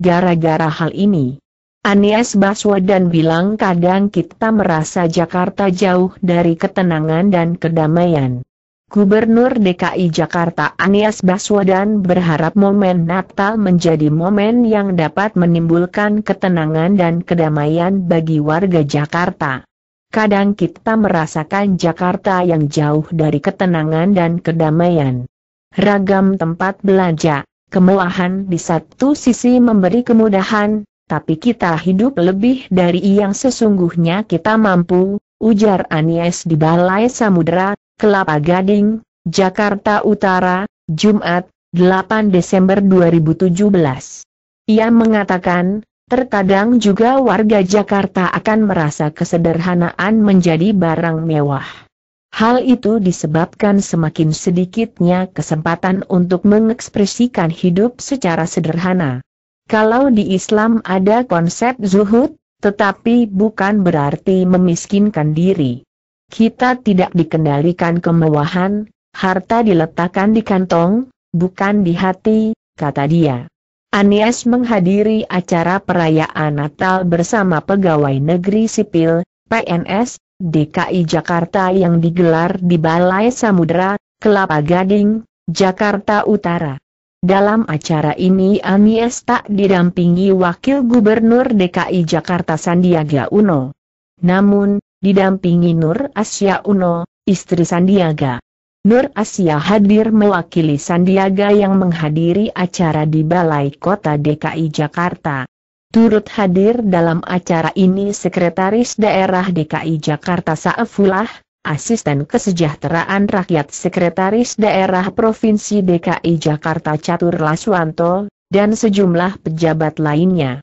gara-gara hal ini. Anies Baswedan bilang kadang kita merasa Jakarta jauh dari ketenangan dan kedamaian. Gubernur DKI Jakarta Anies Baswedan berharap momen Natal menjadi momen yang dapat menimbulkan ketenangan dan kedamaian bagi warga Jakarta. Kadang kita merasakan Jakarta yang jauh dari ketenangan dan kedamaian. Ragam tempat belanja, Kemurahan di satu sisi memberi kemudahan, tapi kita hidup lebih dari yang sesungguhnya kita mampu, ujar Anies di Balai Samudera, Kelapa Gading, Jakarta Utara, Jumat, 8 Desember 2017. Ia mengatakan, terkadang juga warga Jakarta akan merasa kesederhanaan menjadi barang mewah. Hal itu disebabkan semakin sedikitnya kesempatan untuk mengekspresikan hidup secara sederhana. Kalau di Islam ada konsep zuhud, tetapi bukan berarti memiskinkan diri. Kita tidak dikendalikan kemewahan, harta diletakkan di kantong, bukan di hati, kata dia. Anies menghadiri acara perayaan Natal bersama pegawai negeri sipil, PNS, DKI Jakarta yang digelar di Balai Samudera, Kelapa Gading, Jakarta Utara. Dalam acara ini Anies tak didampingi Wakil Gubernur DKI Jakarta Sandiaga Uno. Namun, didampingi Nur Asia Uno, istri Sandiaga. Nur Asia hadir mewakili Sandiaga yang menghadiri acara di Balai Kota DKI Jakarta. Turut hadir dalam acara ini Sekretaris Daerah DKI Jakarta Saifullah, Asisten Kesejahteraan Rakyat Sekretaris Daerah Provinsi DKI Jakarta Catur Laswanto, dan sejumlah pejabat lainnya.